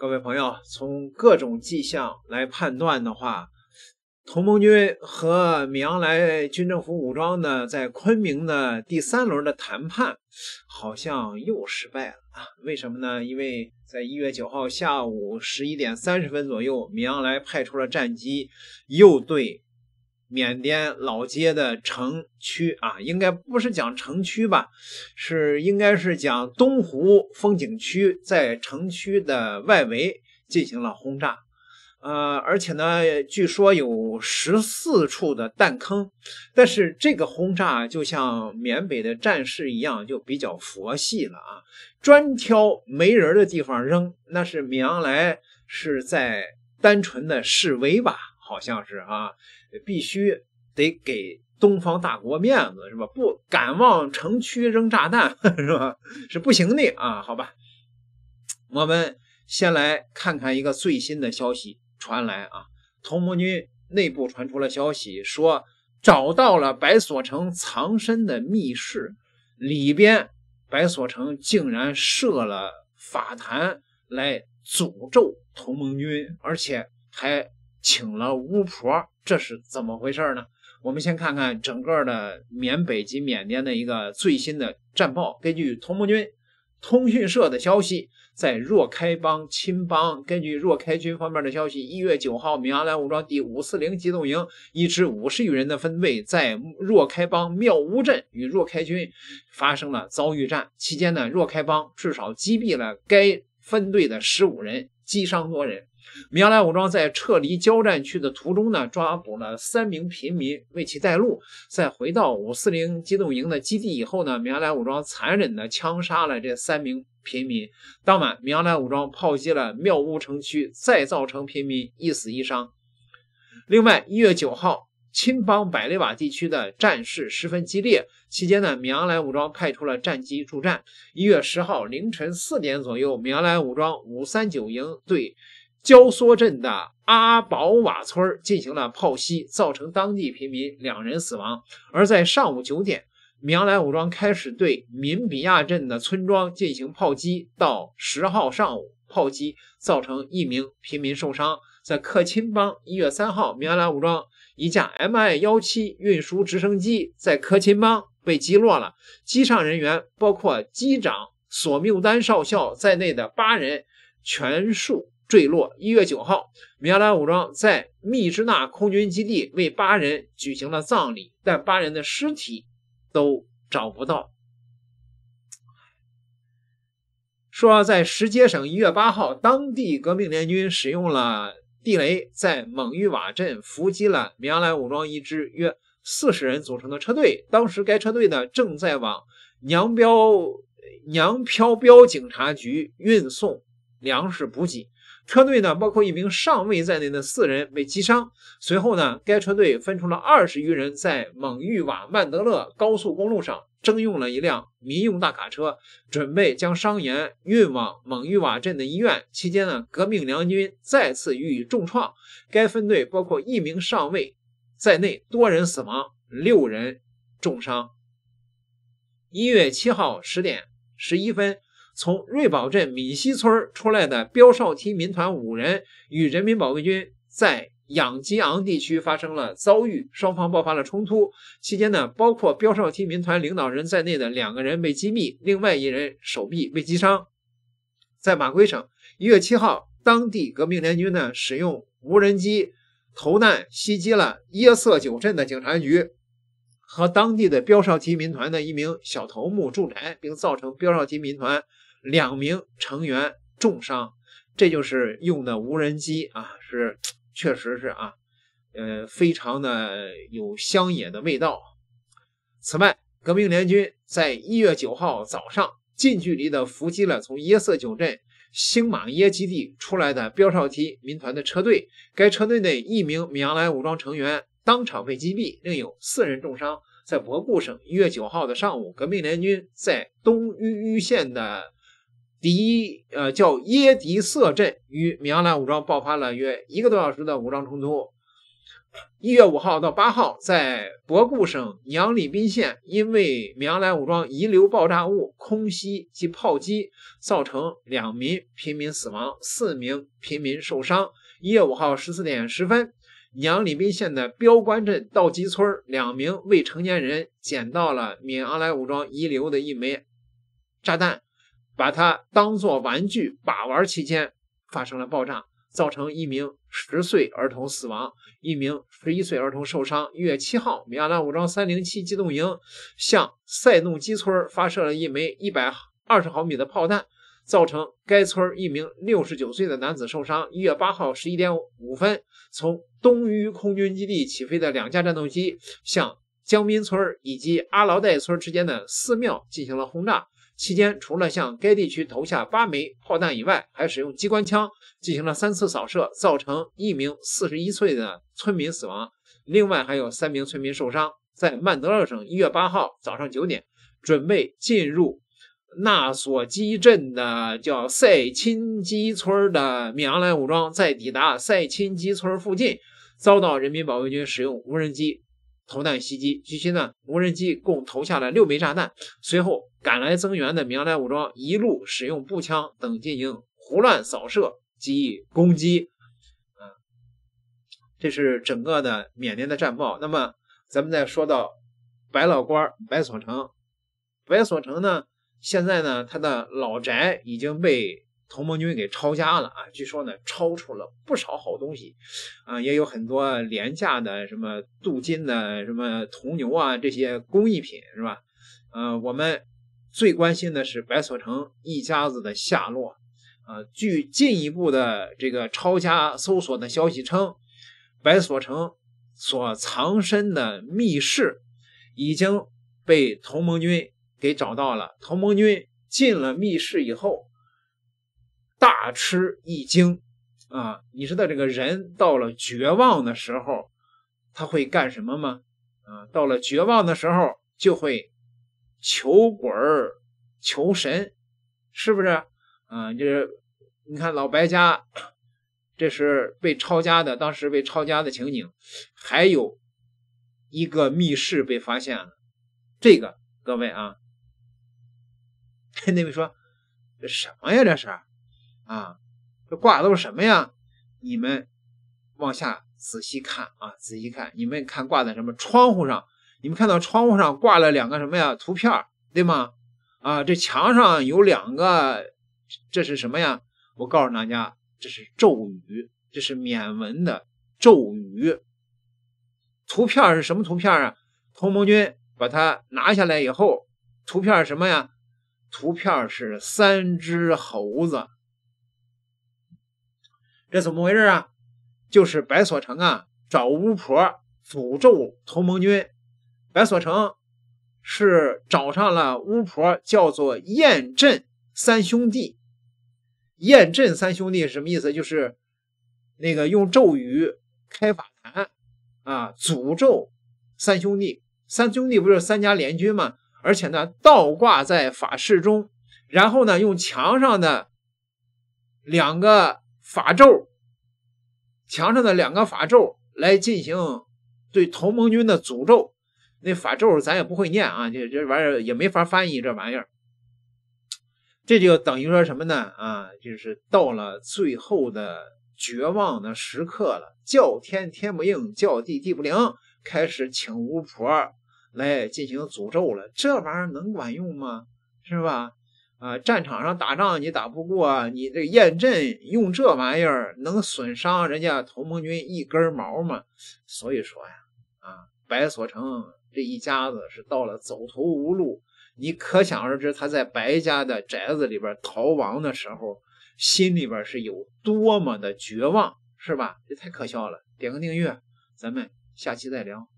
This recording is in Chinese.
各位朋友，从各种迹象来判断的话，同盟军和米昂莱军政府武装呢，在昆明的第三轮的谈判，好像又失败了啊？为什么呢？因为在一月九号下午十一点三十分左右，米昂莱派出了战机，又对。缅甸老街的城区啊，应该不是讲城区吧，是应该是讲东湖风景区在城区的外围进行了轰炸，呃，而且呢，据说有十四处的弹坑。但是这个轰炸就像缅北的战士一样，就比较佛系了啊，专挑没人的地方扔。那是米昂莱是在单纯的示威吧？好像是啊。必须得给东方大国面子是吧？不敢往城区扔炸弹 是吧？是不行的啊！好吧，我们先来看看一个最新的消息传来啊，同盟军内部传出了消息，说找到了白索城藏身的密室，里边白索城竟然设了法坛来诅咒同盟军，而且还请了巫婆。这是怎么回事呢？我们先看看整个的缅北及缅甸的一个最新的战报。根据同盟军通讯社的消息，在若开邦亲邦，根据若开军方面的消息，一月九号，缅阿兰武装第五四零机动营一支五十余人的分队在若开邦妙乌镇与若开军发生了遭遇战。期间呢，若开邦至少击毙了该分队的十五人。击伤多人。缅莱武装在撤离交战区的途中呢，抓捕了三名平民为其带路。在回到五四零机动营的基地以后呢，缅莱武装残忍地枪杀了这三名平民。当晚，缅莱武装炮击了妙屋城区，再造成平民一死一伤。另外，一月九号。亲邦百利瓦地区的战事十分激烈。期间呢，缅莱武装派出了战机助战。一月十号凌晨四点左右，缅莱武装五三九营对焦梭镇的阿保瓦村进行了炮击，造成当地平民两人死亡。而在上午九点，缅莱武装开始对民比亚镇的村庄进行炮击，到十号上午炮击造成一名平民受伤。在克钦邦，一月三号，缅莱武装。一架 Mi 幺七运输直升机在科钦邦被击落了，机上人员包括机长索缪丹少校在内的八人全数坠落。一月九号，米兰武装在密支那空军基地为八人举行了葬礼，但八人的尸体都找不到。说在石阶省，一月八号，当地革命联军使用了。地雷在蒙玉瓦镇伏击了苗甸武装一支约四十人组成的车队，当时该车队呢正在往娘标娘飘标警察局运送粮食补给，车队呢包括一名上尉在内的四人被击伤，随后呢该车队分出了二十余人在蒙玉瓦曼德勒高速公路上。征用了一辆民用大卡车，准备将伤员运往蒙玉瓦镇的医院。期间呢，革命良军再次予以重创，该分队包括一名上尉在内多人死亡，六人重伤。一月七号十点十一分，从瑞宝镇米西村出来的标哨提民团五人与人民保卫军在。养鸡昂地区发生了遭遇，双方爆发了冲突。期间呢，包括标少提民团领导人在内的两个人被击毙，另外一人手臂被击伤。在马圭省，一月七号，当地革命联军呢使用无人机投弹袭击了耶瑟久镇的警察局和当地的标少提民团的一名小头目住宅，并造成标少提民团两名成员重伤。这就是用的无人机啊，是。确实是啊，呃，非常的有乡野的味道。此外，革命联军在一月九号早上近距离的伏击了从耶瑟九镇星马耶基地出来的标哨机民团的车队，该车队内一名米扬莱武装成员当场被击毙，另有四人重伤。在博固省一月九号的上午，革命联军在东迂县的。敌呃叫耶迪瑟镇与缅阿莱武装爆发了约一个多小时的武装冲突。一月五号到八号，在博固省娘里宾县，因为缅阿莱武装遗留爆炸物空袭及炮击，造成两名平民死亡，四名平民受伤。一月五号十四点十分，娘里宾县的标关镇道吉村两名未成年人捡到了缅昂莱武装遗留的一枚炸弹。把它当作玩具把玩期间发生了爆炸，造成一名十岁儿童死亡，一名十一岁儿童受伤。一月七号，米亚纳武装三零七机动营向塞诺基村发射了一枚一百二十毫米的炮弹，造成该村一名六十九岁的男子受伤。一月八号十一点五分，从东隅空军基地起飞的两架战斗机向江滨村以及阿劳代村之间的寺庙进行了轰炸。期间，除了向该地区投下八枚炮弹以外，还使用机关枪进行了三次扫射，造成一名四十一岁的村民死亡，另外还有三名村民受伤。在曼德勒省一月八号早上九点，准备进入纳索基镇的叫塞钦基村的米昂莱武装，在抵达塞钦基村附近，遭到人民保卫军使用无人机。投弹袭击，据悉呢，无人机共投下了六枚炸弹。随后赶来增援的缅来武装一路使用步枪等进行胡乱扫射及攻击。啊，这是整个的缅甸的战报。那么，咱们再说到白老官儿白所成，白所成呢，现在呢，他的老宅已经被。同盟军给抄家了啊！据说呢，抄出了不少好东西，啊，也有很多廉价的什么镀金的什么铜牛啊这些工艺品是吧？嗯，我们最关心的是白所成一家子的下落。啊，据进一步的这个抄家搜索的消息称，白所成所藏身的密室已经被同盟军给找到了。同盟军进了密室以后。大吃一惊，啊！你知道这个人到了绝望的时候，他会干什么吗？啊，到了绝望的时候就会求鬼儿、求神，是不是？啊，就是你看老白家，这是被抄家的，当时被抄家的情景，还有一个密室被发现了，这个各位啊，那位说这什么呀？这是。啊，这挂的都是什么呀？你们往下仔细看啊，仔细看，你们看挂在什么窗户上？你们看到窗户上挂了两个什么呀？图片，对吗？啊，这墙上有两个，这是什么呀？我告诉大家，这是咒语，这是缅文的咒语。图片是什么图片啊？同盟军把它拿下来以后，图片什么呀？图片是三只猴子。这怎么回事啊？就是白所成啊，找巫婆诅咒同盟军。白所成是找上了巫婆，叫做燕镇三兄弟。燕镇三兄弟是什么意思？就是那个用咒语开法坛啊，诅咒三兄弟。三兄弟不是三家联军吗？而且呢，倒挂在法事中，然后呢，用墙上的两个。法咒，墙上的两个法咒来进行对同盟军的诅咒。那法咒咱也不会念啊，这这玩意儿也没法翻译这玩意儿。这就等于说什么呢？啊，就是到了最后的绝望的时刻了，叫天天不应，叫地地不灵，开始请巫婆来进行诅咒了。这玩意儿能管用吗？是吧？啊，战场上打仗你打不过，你这验雁阵用这玩意儿能损伤人家同盟军一根毛吗？所以说呀，啊，白所成这一家子是到了走投无路，你可想而知他在白家的宅子里边逃亡的时候，心里边是有多么的绝望，是吧？这太可笑了，点个订阅，咱们下期再聊。